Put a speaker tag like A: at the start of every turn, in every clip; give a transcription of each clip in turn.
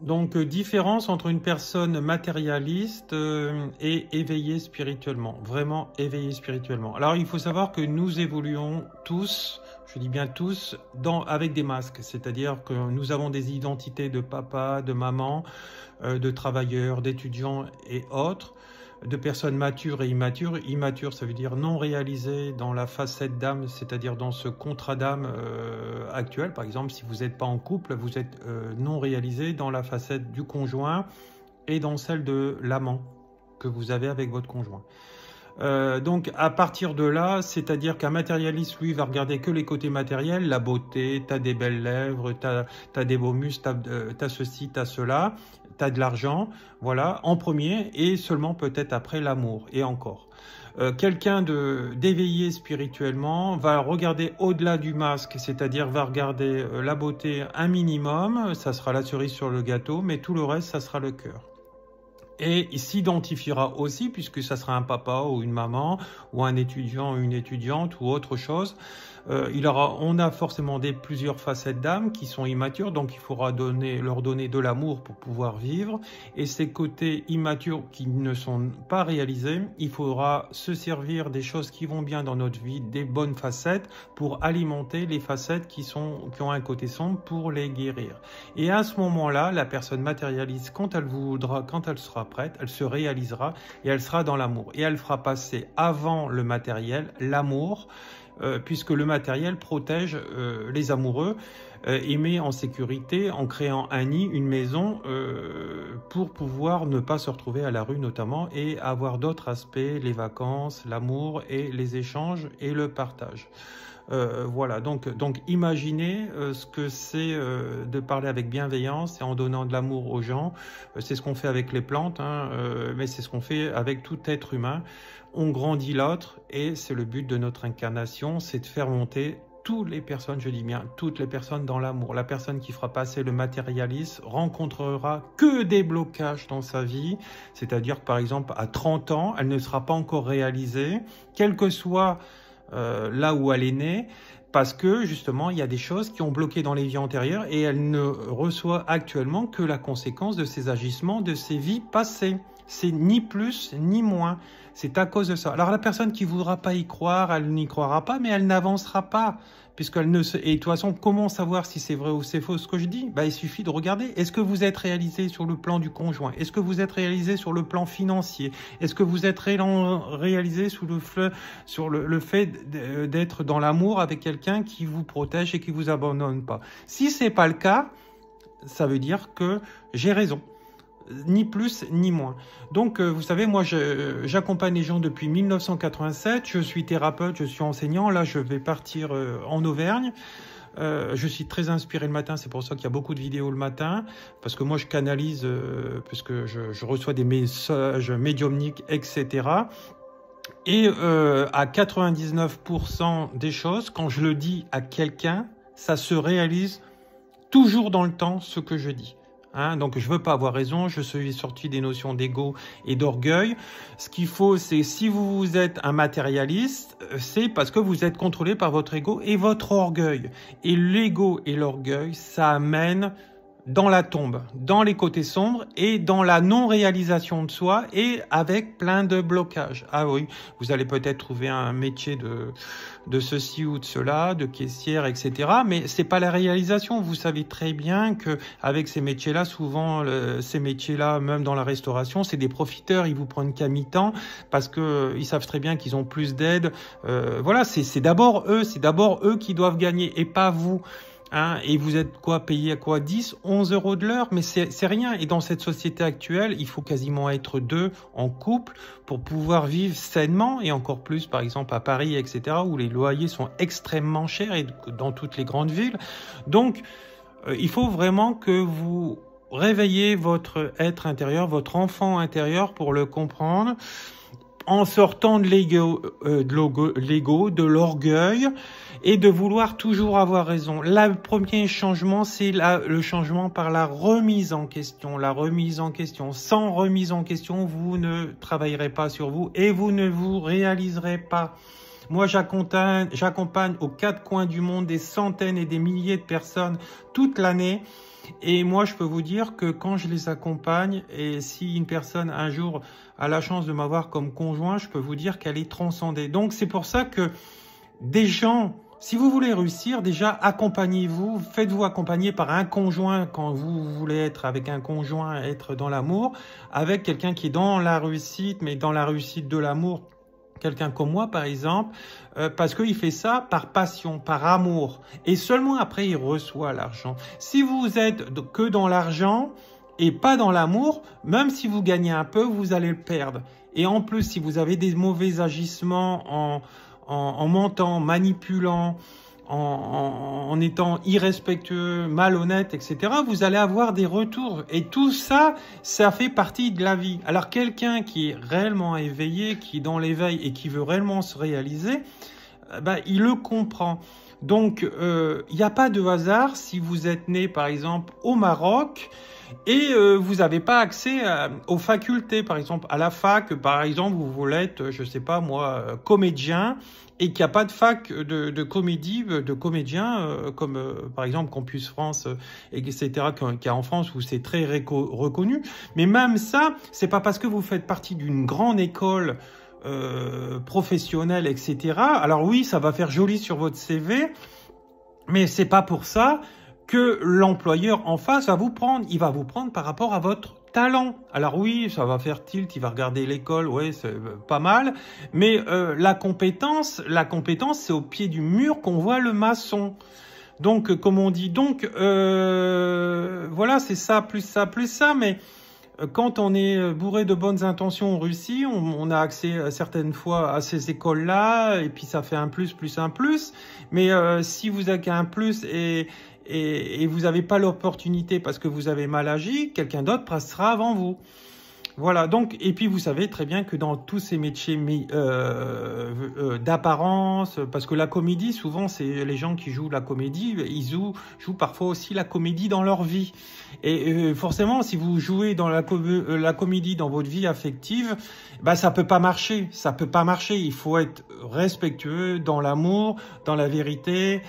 A: Donc, euh, différence entre une personne matérialiste euh, et éveillée spirituellement, vraiment éveillée spirituellement. Alors, il faut savoir que nous évoluons tous, je dis bien tous, avec des masques, c'est-à-dire que nous avons des identités de papa, de maman, euh, de travailleur, d'étudiant et autres de personnes matures et immatures. Immature, ça veut dire non réalisé dans la facette d'âme, c'est-à-dire dans ce contrat d'âme euh, actuel. Par exemple, si vous n'êtes pas en couple, vous êtes euh, non réalisé dans la facette du conjoint et dans celle de l'amant que vous avez avec votre conjoint. Euh, donc à partir de là, c'est-à-dire qu'un matérialiste, lui, va regarder que les côtés matériels, la beauté, t'as des belles lèvres, t'as as des beaux muscles, euh, t'as ceci, t'as cela, t'as de l'argent, voilà, en premier, et seulement peut-être après l'amour, et encore. Euh, quelqu'un d'éveillé spirituellement va regarder au-delà du masque, c'est-à-dire va regarder la beauté un minimum, ça sera la cerise sur le gâteau, mais tout le reste, ça sera le cœur et il s'identifiera aussi puisque ça sera un papa ou une maman ou un étudiant, ou une étudiante ou autre chose euh, il aura, on a forcément des, plusieurs facettes d'âme qui sont immatures, donc il faudra donner, leur donner de l'amour pour pouvoir vivre. Et ces côtés immatures qui ne sont pas réalisés, il faudra se servir des choses qui vont bien dans notre vie, des bonnes facettes, pour alimenter les facettes qui, sont, qui ont un côté sombre pour les guérir. Et à ce moment-là, la personne matérialise quand elle voudra, quand elle sera prête, elle se réalisera et elle sera dans l'amour. Et elle fera passer avant le matériel l'amour euh, puisque le matériel protège euh, les amoureux euh, et met en sécurité en créant un nid, une maison, pour pouvoir ne pas se retrouver à la rue notamment et avoir d'autres aspects, les vacances, l'amour et les échanges et le partage. Euh, voilà, donc, donc imaginez euh, ce que c'est euh, de parler avec bienveillance et en donnant de l'amour aux gens. c'est ce qu'on fait avec les plantes, hein, mais c'est ce qu'on fait avec tout être humain. On grandit l'autre et c'est le but de notre incarnation, c'est de faire monter toutes les personnes, je dis bien toutes les personnes dans l'amour. La personne qui fera passer le matérialisme rencontrera que des blocages dans sa vie, c'est-à-dire par exemple à 30 ans, elle ne sera pas encore réalisée, quel que soit euh, là où elle est née, parce que justement, il y a des choses qui ont bloqué dans les vies antérieures et elle ne reçoit actuellement que la conséquence de ses agissements, de ses vies passées. C'est ni plus ni moins. C'est à cause de ça. Alors la personne qui voudra pas y croire, elle n'y croira pas, mais elle n'avancera pas, puisqu'elle ne. Et de toute façon, comment savoir si c'est vrai ou c'est faux ce que je dis Bah, il suffit de regarder. Est-ce que vous êtes réalisé sur le plan du conjoint Est-ce que vous êtes réalisé sur le plan financier Est-ce que vous êtes réalisé sous le sur le, fait euh, d'être dans l'amour avec quelqu'un qui vous protège et qui vous abandonne pas Si ce n'est pas le cas, ça veut dire que j'ai raison ni plus ni moins. Donc, euh, vous savez, moi, j'accompagne les gens depuis 1987. Je suis thérapeute, je suis enseignant. Là, je vais partir euh, en Auvergne. Euh, je suis très inspiré le matin, c'est pour ça qu'il y a beaucoup de vidéos le matin, parce que moi je canalise, parce que je, reçois des messages médiumniques, etc. Et à 99% des choses, quand je le dis à quelqu'un, ça se réalise toujours dans le temps ce que je dis. Hein. donc je veux pas avoir raison, je suis sorti des notions d'ego et d'orgueil. Ce qu'il faut, c'est si vous êtes un matérialiste, euh, c'est parce que vous êtes contrôlé par votre ego et votre orgueil. Et l'ego et l'orgueil, ça amène dans la tombe, dans les côtés sombres et dans la non-réalisation de soi et avec plein de blocages. Ah oui, vous allez peut-être trouver un métier de, de ceci ou de cela, de caissière, etc. Mais c'est pas la réalisation. Vous savez très bien que avec ces métiers-là, souvent ces métiers-là, même dans la restauration, c'est des profiteurs. Ils vous prennent qu'à mi-temps parce que euh, ils savent très bien qu'ils ont plus d'aide. Euh, voilà, c'est d'abord eux, c'est d'abord eux qui doivent gagner et pas vous. Hein, et vous êtes quoi payé à quoi 10, 11 euros de l'heure, mais c'est rien. Et dans cette société actuelle, il faut quasiment être deux en couple pour pouvoir vivre sainement et encore plus, par exemple à Paris, etc., où les loyers sont extrêmement chers et dans toutes les grandes villes. Donc, euh, il faut vraiment que vous réveillez votre être intérieur, votre enfant intérieur pour le comprendre en sortant de euh, l'ego, de l'orgueil et de vouloir toujours avoir raison. le premier changement, c'est le changement par la remise en question. La remise en question. Sans remise en question, vous ne travaillerez pas sur vous et vous ne vous réaliserez pas. Moi, j'accompagne, aux quatre coins du monde des centaines et des milliers de personnes toute l'année. Et moi, je peux vous dire que quand je les accompagne, et si une personne un jour a la chance de m'avoir comme conjoint, je peux vous dire qu'elle est transcendée. Donc, c'est pour ça que des gens, si vous voulez réussir, déjà accompagnez-vous, faites-vous accompagner par un conjoint quand vous voulez être avec un conjoint, être dans l'amour, avec quelqu'un qui est dans la réussite, mais dans la réussite de l'amour quelqu'un comme moi, par exemple, euh, parce qu'il fait ça par passion, par amour. Et seulement après, il reçoit l'argent. Si vous êtes que dans l'argent et pas dans l'amour, même si vous gagnez un peu, vous allez le perdre. Et en plus, si vous avez des mauvais agissements en, en, en mentant, manipulant, en, étant irrespectueux, malhonnête, etc., vous allez avoir des retours. Et tout ça, ça fait partie de la vie. Alors quelqu'un qui est réellement éveillé, qui est dans l'éveil et qui veut réellement se réaliser, euh, bah, il le comprend. Donc euh, il n'y a pas de hasard si vous êtes né par exemple au Maroc et euh, vous n'avez pas accès aux facultés, par exemple à la fac, par exemple vous voulez être, je ne sais pas moi, comédien et qu'il n'y a pas de fac de, comédie, de comédiens, euh, comme euh, par exemple Campus France, euh, etc., qu'il y a en France où c'est très reconnu. Mais même ça, c'est pas parce que vous faites partie d'une grande école professionnelle, etc. Alors oui, ça va faire joli sur votre CV, mais c'est pas pour ça que l'employeur en face va vous prendre. Il va vous prendre par rapport à votre talent. Alors oui, ça va faire tilt, il va regarder l'école, oui, c'est euh, pas mal. Mais euh, la compétence, la compétence, c'est au pied du mur qu'on voit le maçon. Donc, euh, comme on dit, donc voilà, c'est ça plus ça plus ça, mais quand on est bourré de bonnes intentions en Russie, on, a accès certaines fois à ces écoles-là, et puis ça fait un plus, plus un plus. Mais si vous avez un plus et, et, et vous n'avez pas l'opportunité parce que vous avez mal agi, quelqu'un d'autre passera avant vous. Voilà, donc, et puis vous savez très bien que dans tous ces métiers euh, euh, d'apparence, parce que la comédie, souvent, c'est les gens qui jouent la comédie, ils jouent, parfois aussi la comédie dans leur vie. Et euh, forcément, si vous jouez dans la, euh, la comédie dans votre vie affective, bah, ça peut pas marcher, ça peut pas marcher. Il faut être respectueux dans l'amour, dans la vérité,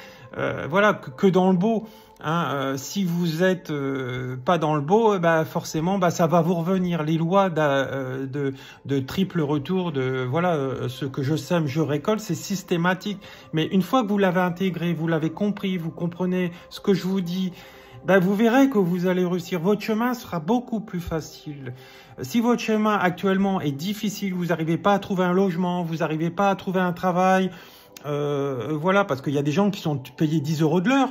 A: voilà, que dans le beau. Hein, euh, si vous êtes euh, pas dans le beau, eh ben, forcément, bah, ça va vous revenir. Les lois euh, de, triple retour, de voilà, ce que je sème, je récolte, c'est systématique. Mais une fois que vous l'avez intégré, vous l'avez compris, vous comprenez ce que je vous dis, ben vous verrez que vous allez réussir. Votre chemin sera beaucoup plus facile. Si votre chemin actuellement est difficile, vous n'arrivez pas à trouver un logement, vous n'arrivez pas à trouver un travail, voilà, parce qu'il y a des gens qui sont payés 10 euros de l'heure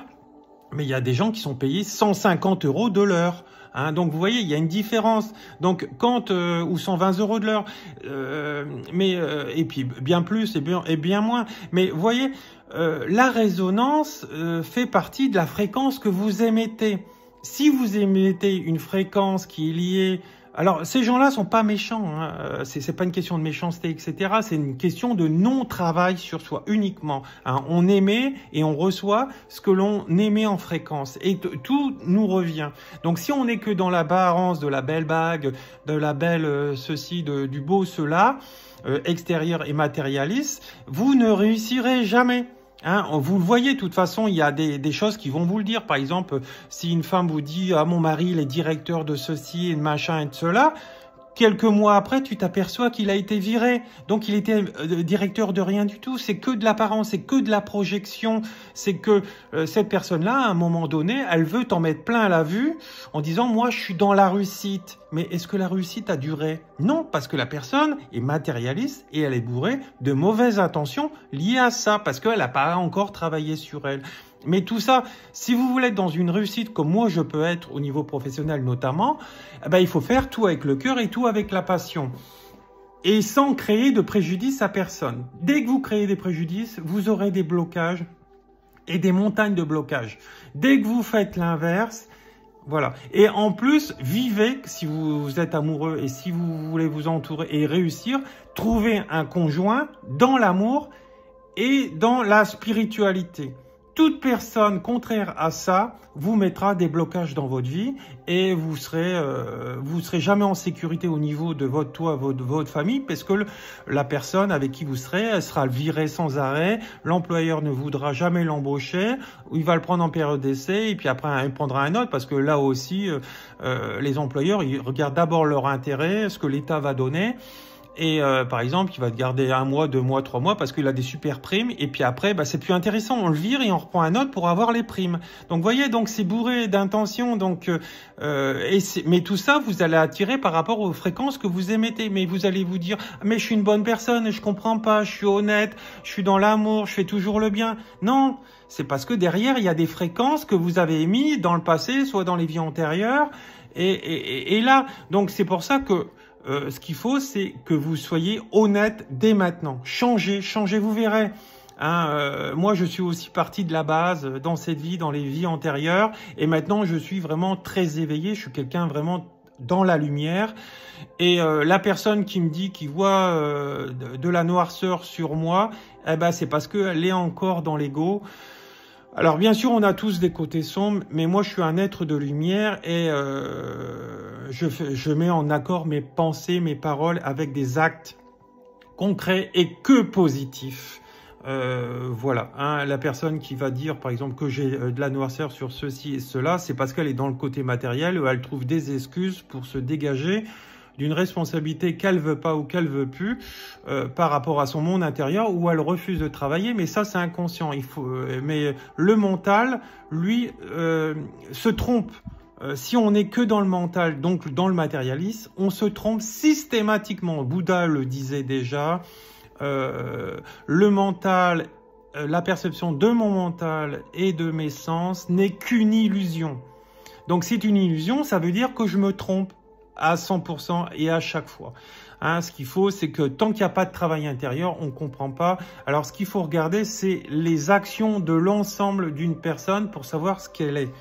A: mais il y a des gens qui sont payés 150 euros de l'heure. Hein. donc vous voyez, il y a une différence. Donc quand euh, ou 120 euros de l'heure, euh, mais euh, et puis bien plus et bien, et bien moins. Mais vous voyez, la résonance fait partie de la fréquence que vous émettez. Si vous émettez une fréquence qui est liée alors, ces gens-là sont pas méchants. Hein. n'est euh, pas une question de méchanceté, etc. C'est une question de non-travail sur soi uniquement. Hein. On aimait et on reçoit ce que l'on aimait en fréquence, et tout nous revient. Donc, si on n'est que dans la barance de la belle bague, de la belle euh, ceci, de, du beau cela, euh, extérieur et matérialiste, vous ne réussirez jamais. Hein, vous le voyez, de toute façon, il y a des, des, choses qui vont vous le dire. Par exemple, euh, si une femme vous dit ah, « mon mari, il est directeur de ceci et de machin et de cela », Quelques mois après, tu t'aperçois qu'il a été viré. Donc il était euh, directeur de rien du tout. C'est que de l'apparence, c'est que de la projection. C'est que euh, cette personne-là, à un moment donné, elle veut t'en mettre plein à la vue en disant moi je suis dans la réussite. Mais est-ce que la réussite a duré Non, parce que la personne est matérialiste et elle est bourrée de mauvaises intentions liées à ça, parce qu'elle n'a pas encore travaillé sur elle. Mais tout ça, si vous voulez être dans une réussite comme moi je peux être au niveau professionnel notamment, eh ben, il faut faire tout avec le cœur et tout avec la passion. Et sans créer de préjudice à personne. Dès que vous créez des préjudices, vous aurez des blocages et des montagnes de blocages. Dès que vous faites l'inverse, voilà. Et en plus, vivez, si vous êtes amoureux et si vous voulez vous entourer et réussir, trouvez un conjoint dans l'amour et dans la spiritualité toute personne contraire à ça vous mettra des blocages dans votre vie et vous serez euh, vous serez jamais en sécurité au niveau de votre toit, de votre famille parce que la personne avec qui vous serez elle sera virée sans arrêt, l'employeur ne voudra jamais l'embaucher, il va le prendre en période d'essai et puis après il prendra un autre parce que là aussi euh, euh, les employeurs ils regardent d'abord leur intérêt, ce que l'État va donner. Et euh, par exemple, il va te garder un mois, deux mois, trois mois parce qu'il a des super primes. Et puis après, bah, c'est plus intéressant. On le vire et on reprend un autre pour avoir les primes. Donc, voyez, donc c'est bourré d'intentions. Donc, euh, euh mais tout ça, vous allez attirer par rapport aux fréquences que vous émettez. Mais vous allez vous dire, mais je suis une bonne personne, je comprends pas, je suis honnête, je suis dans l'amour, je fais toujours le bien. Non, c'est parce que derrière, il y a des fréquences que vous avez émises dans le passé, soit dans les vies antérieures. Et, et, et là, donc c'est pour ça que euh, ce qu'il faut, c'est que vous soyez honnête dès maintenant. Changez, changez, vous verrez. Hein, euh, moi, je suis aussi parti de la base euh, dans cette vie, dans les vies antérieures, et maintenant, je suis vraiment très éveillé. Je suis quelqu'un vraiment dans la lumière. Et euh, la personne qui me dit qu'il voit de, la noirceur sur moi, eh ben, c'est parce qu'elle est encore dans l'ego. Alors bien sûr, on a tous des côtés sombres, mais moi je suis un être de lumière et euh, je, je mets en accord mes pensées, mes paroles avec des actes concrets et que positifs. Euh, voilà, hein. la personne qui va dire par exemple que j'ai euh, de la noirceur sur ceci et cela, c'est parce qu'elle est dans le côté matériel, elle trouve des excuses pour se dégager d'une responsabilité qu'elle veut pas ou qu'elle veut plus euh, par rapport à son monde intérieur où elle refuse de travailler. Mais ça, c'est inconscient. Euh, mais le mental, lui, euh, se trompe. si on n'est que dans le mental, donc dans le matérialisme, on se trompe systématiquement. Bouddha le disait déjà. le mental la perception de mon mental et de mes sens n'est qu'une illusion. Donc c'est une illusion, ça veut dire que je me trompe à 100% et à chaque fois. Hein, ce qu'il faut, c'est que tant qu'il n'y a pas de travail intérieur, on ne comprend pas. Alors ce qu'il faut regarder, c'est les actions de l'ensemble d'une personne pour savoir ce qu'elle est.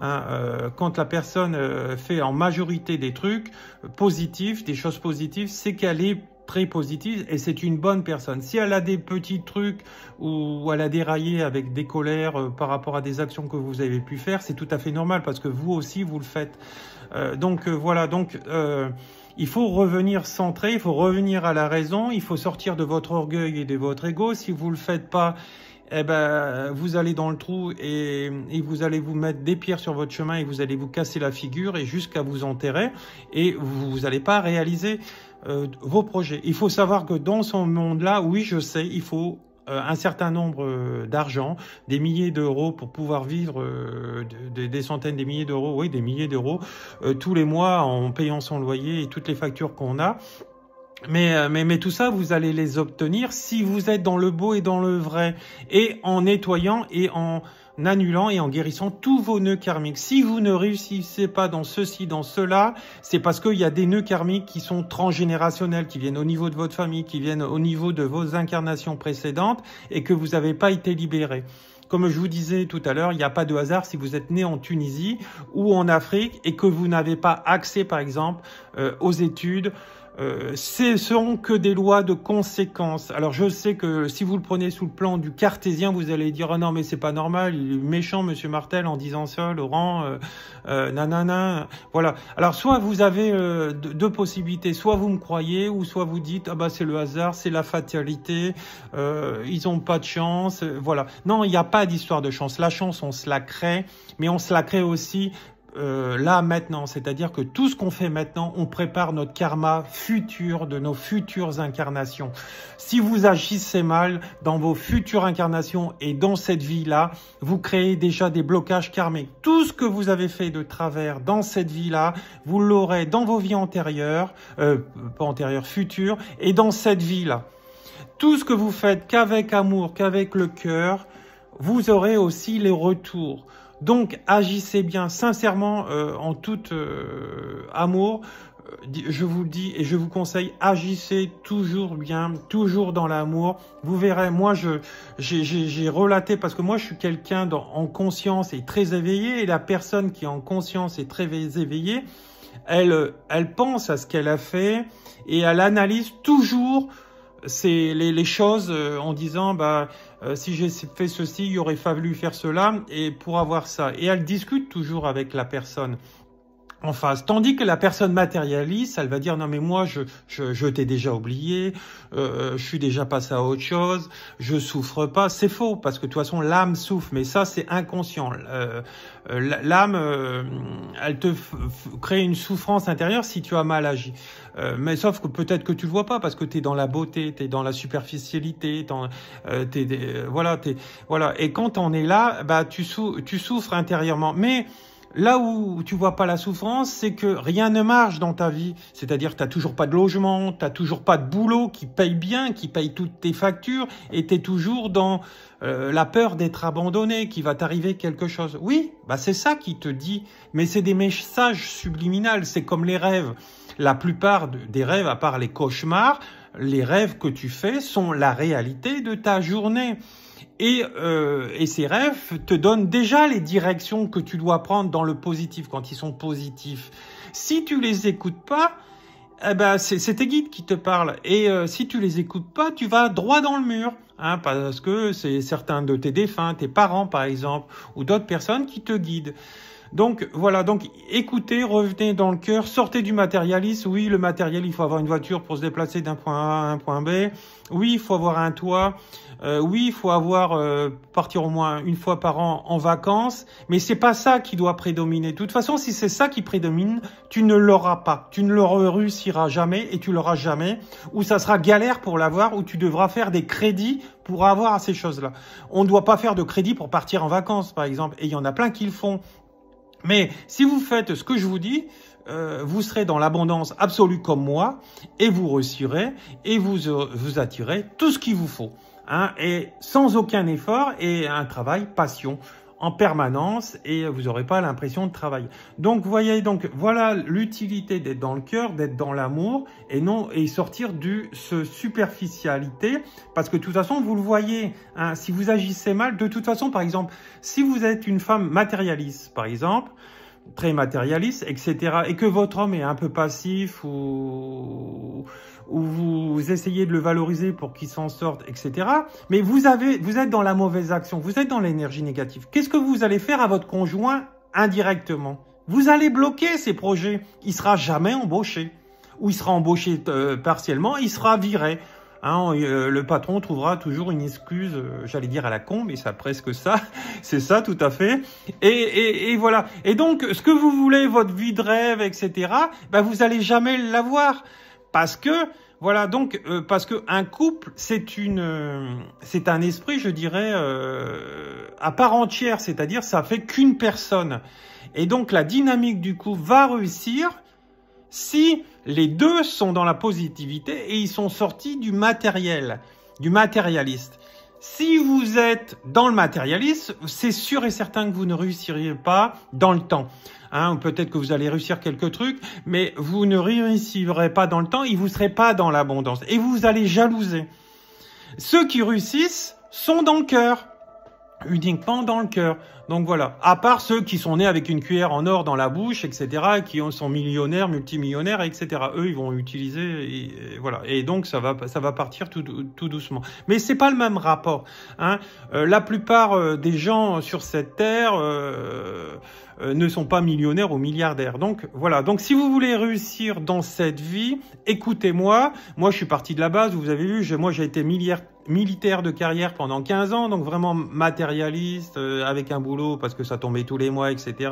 A: Hein, euh, quand la personne euh, fait en majorité des trucs positifs, des choses positives, c'est qu'elle est très positive et c'est une bonne personne. Si elle a des petits trucs ou elle a déraillé avec des colères euh, par rapport à des actions que vous avez pu faire, c'est tout à fait normal parce que vous aussi vous le faites. Euh, donc euh, voilà, donc euh, il faut revenir centré, il faut revenir à la raison, il faut sortir de votre orgueil et de votre ego. Si vous le faites pas, eh ben, vous allez dans le trou et, vous allez vous mettre des pierres sur votre chemin et vous allez vous casser la figure et jusqu'à vous enterrer et vous n'allez pas réaliser. Euh, vos projets. Il faut savoir que dans ce monde-là, oui, je sais, il faut euh, un certain nombre euh, d'argent, des milliers d'euros pour pouvoir vivre, des centaines, des milliers d'euros, oui, des milliers d'euros tous les mois en payant son loyer et toutes les factures qu'on a. Mais, euh, mais, mais, tout ça, vous allez les obtenir si vous êtes dans le beau et dans le vrai, et en nettoyant et en annulant et en guérissant tous vos nœuds karmiques. Si vous ne réussissez pas dans ceci, dans cela, c'est parce qu'il y a des nœuds karmiques qui sont transgénérationnels, qui viennent au niveau de votre famille, qui viennent au niveau de vos incarnations précédentes, et que vous n'avez pas été libérés. Comme je vous disais tout à l'heure, il n'y a pas de hasard si vous êtes né en Tunisie ou en Afrique et que vous n'avez pas accès, par exemple, euh, aux études, ce euh, ce seront que des lois de conséquence. Alors je sais que si vous le prenez sous le plan du cartésien, vous allez dire ah non mais c'est pas normal, il est méchant Monsieur Martel en disant ça, Laurent, euh, euh nanana, voilà. Alors soit vous avez euh, deux possibilités, soit vous me croyez, ou soit vous dites ah bah c'est le hasard, c'est la fatalité, ils ont pas de chance, voilà. Non, il n'y a pas d'histoire de chance. La chance on se la crée, mais on se la crée aussi euh, là maintenant, c'est-à-dire que tout ce qu'on fait maintenant, on prépare notre karma futur de nos futures incarnations. Si vous agissez mal dans vos futures incarnations et dans cette vie-là, vous créez déjà des blocages karmiques. Tout ce que vous avez fait de travers dans cette vie-là, vous l'aurez dans vos vies antérieures, euh, pas antérieures, futures, et dans cette vie-là. Tout ce que vous faites qu'avec amour, qu'avec le cœur, vous aurez aussi les retours. Donc agissez bien sincèrement euh, en tout euh, amour. Euh, je vous le dis et je vous conseille, agissez toujours bien, toujours dans l'amour. Vous verrez, moi, je j'ai relaté parce que moi, je suis quelqu'un en conscience et très éveillé. Et la personne qui est en conscience et très éveillée, elle, elle pense à ce qu'elle a fait et elle analyse toujours c'est les, les, choses en disant bah euh, si j'ai fait ceci, il aurait fallu faire cela et pour avoir ça. Et elle discute toujours avec la personne en face. Tandis que la personne matérialiste, elle va dire non mais moi je je, je t'ai déjà oublié, euh, je suis déjà passé à autre chose, je souffre pas. C'est faux parce que de toute façon l'âme souffre, mais ça c'est inconscient. Euh, euh, l'âme, elle te crée une souffrance intérieure si tu as mal agi. mais sauf que peut-être que tu le vois pas parce que t'es dans la beauté, t'es dans la superficialité, t'es voilà, t'es voilà. Et quand on est là, bah tu tu souffres intérieurement, mais Là où tu vois pas la souffrance, c'est que rien ne marche dans ta vie. C'est-à-dire que tu toujours pas de logement, tu toujours pas de boulot qui paye bien, qui paye toutes tes factures, et tu es toujours dans euh, la peur d'être abandonné, qu'il va t'arriver quelque chose. Oui, bah c'est ça qui te dit, mais c'est des messages subliminaux, c'est comme les rêves. La plupart des rêves, à part les cauchemars, les rêves que tu fais sont la réalité de ta journée. Et, euh, et, ces rêves te donnent déjà les directions que tu dois prendre dans le positif quand ils sont positifs. Si tu les écoutes pas, eh ben c'est tes guides qui te parlent. Et euh, si tu les écoutes pas, tu vas droit dans le mur. Hein, parce que c'est certains de tes défunts, tes parents par exemple, ou d'autres personnes qui te guident. Donc voilà, donc écoutez, revenez dans le cœur, sortez du matérialisme. Oui, le matériel, il faut avoir une voiture pour se déplacer d'un point A à un point B. Oui, il faut avoir un toit. Euh, oui, il faut avoir euh, partir au moins une fois par an en vacances. Mais c'est pas ça qui doit prédominer. De toute façon, si c'est ça qui prédomine, tu ne l'auras pas. Tu ne le réussiras jamais et tu l'auras jamais. Ou ça sera galère pour l'avoir, ou tu devras faire des crédits pour avoir ces choses-là. On ne doit pas faire de crédit pour partir en vacances, par exemple. Et il y en a plein qui le font. Mais si vous faites ce que je vous dis, euh, vous serez dans l'abondance absolue comme moi, et vous réussirez, et vous, euh, vous attirez tout ce qu'il vous faut. Hein, et sans aucun effort et un travail passion en permanence et vous n'aurez pas l'impression de travailler. Donc voyez donc voilà l'utilité d'être dans le cœur, d'être dans l'amour et non et sortir du ce superficialité parce que de toute façon vous le voyez hein, si vous agissez mal de toute façon par exemple si vous êtes une femme matérialiste par exemple très matérialiste etc et que votre homme est un peu passif ou ou vous essayez de le valoriser pour qu'il s'en sorte, etc. Mais vous, avez, vous êtes dans la mauvaise action, vous êtes dans l'énergie négative. Qu'est-ce que vous allez faire à votre conjoint indirectement Vous allez bloquer ses projets. Il sera jamais embauché. Ou il sera embauché euh, partiellement, il sera viré. Hein, euh, le patron trouvera toujours une excuse, euh, j'allais dire à la con, mais c'est presque ça, c'est ça tout à fait. Et, et, voilà. Et donc, ce que vous voulez, votre vie de rêve, etc., ben vous allez jamais l'avoir. Parce que, voilà, donc, euh, parce que couple, c'est une, euh, c'est un esprit, je dirais, euh, à part entière, c'est-à-dire, ça fait qu'une personne. Et donc, la dynamique du couple va réussir si les deux sont dans la positivité et ils sont sortis du matériel, du matérialiste. Si vous êtes dans le matérialisme, c'est sûr et certain que vous ne réussirez pas dans le temps. Hein, peut-être que vous allez réussir quelques trucs, mais vous ne réussirez pas dans le temps et vous ne serez pas dans l'abondance. Et vous allez jalouser. Ceux qui réussissent sont dans le cœur, uniquement dans le cœur. Donc voilà. À part ceux qui sont nés avec une cuillère en or dans la bouche, etc., qui sont millionnaires, multimillionnaires, etc. Eux, ils vont utiliser, et, voilà. Et donc ça va, ça va partir tout, doucement. Mais c'est pas le même rapport. Hein. Euh, la plupart euh, des gens sur cette terre euh, ne sont pas millionnaires ou milliardaires. Donc voilà. Donc si vous voulez réussir dans cette vie, écoutez-moi. Moi, je suis parti de la base. Vous avez vu, moi, j'ai été milliardaire militaire de carrière pendant 15 ans, donc vraiment matérialiste, euh, avec un boulot parce que ça tombait tous les mois, etc.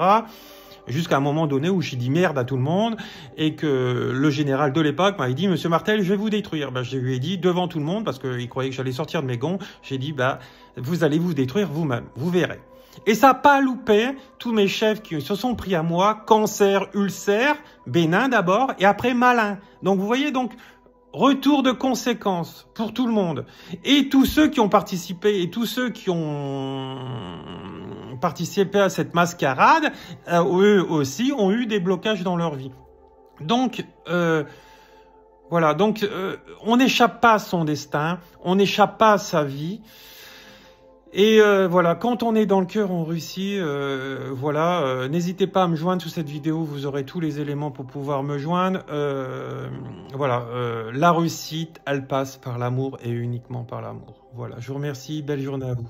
A: Jusqu'à un moment donné où j'ai dit merde à tout le monde et que le général de l'époque m'avait dit Monsieur Martel, je vais vous détruire. Ben, je lui ai dit devant tout le monde parce qu'il croyait que j'allais sortir de mes gonds. J'ai dit bah vous allez vous détruire vous-même, vous verrez. Et ça n'a pas loupé tous mes chefs qui se sont pris à moi, cancer, ulcère, bénin d'abord, et après malin. Donc vous voyez, donc Retour de conséquences pour tout le monde. Et tous ceux qui ont participé et tous ceux qui ont participé à cette mascarade, euh, eux aussi ont eu des blocages dans leur vie. Donc, euh, voilà, donc euh, on n'échappe pas à son destin, on n'échappe pas à sa vie. Et euh, voilà, quand on est dans le cœur en Russie, euh, voilà, euh, n'hésitez pas à me joindre sous cette vidéo, vous aurez tous les éléments pour pouvoir me joindre. voilà, la Russie, elle passe par l'amour et uniquement par l'amour. Voilà, je vous remercie, belle journée à vous.